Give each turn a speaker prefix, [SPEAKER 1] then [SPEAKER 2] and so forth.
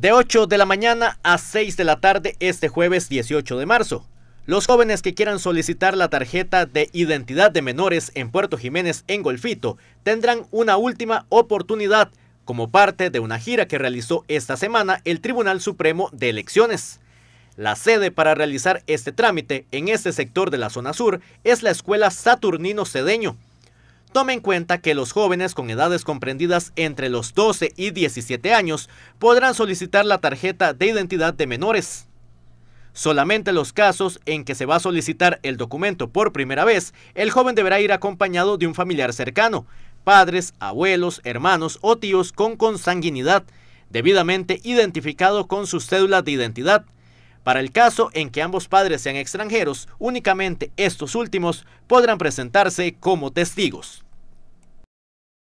[SPEAKER 1] de 8 de la mañana a 6 de la tarde este jueves 18 de marzo. Los jóvenes que quieran solicitar la tarjeta de identidad de menores en Puerto Jiménez en Golfito tendrán una última oportunidad como parte de una gira que realizó esta semana el Tribunal Supremo de Elecciones. La sede para realizar este trámite en este sector de la zona sur es la Escuela Saturnino Cedeño, Tome en cuenta que los jóvenes con edades comprendidas entre los 12 y 17 años podrán solicitar la tarjeta de identidad de menores. Solamente en los casos en que se va a solicitar el documento por primera vez, el joven deberá ir acompañado de un familiar cercano, padres, abuelos, hermanos o tíos con consanguinidad, debidamente identificado con sus cédulas de identidad, para el caso en que ambos padres sean extranjeros, únicamente estos últimos podrán presentarse como testigos.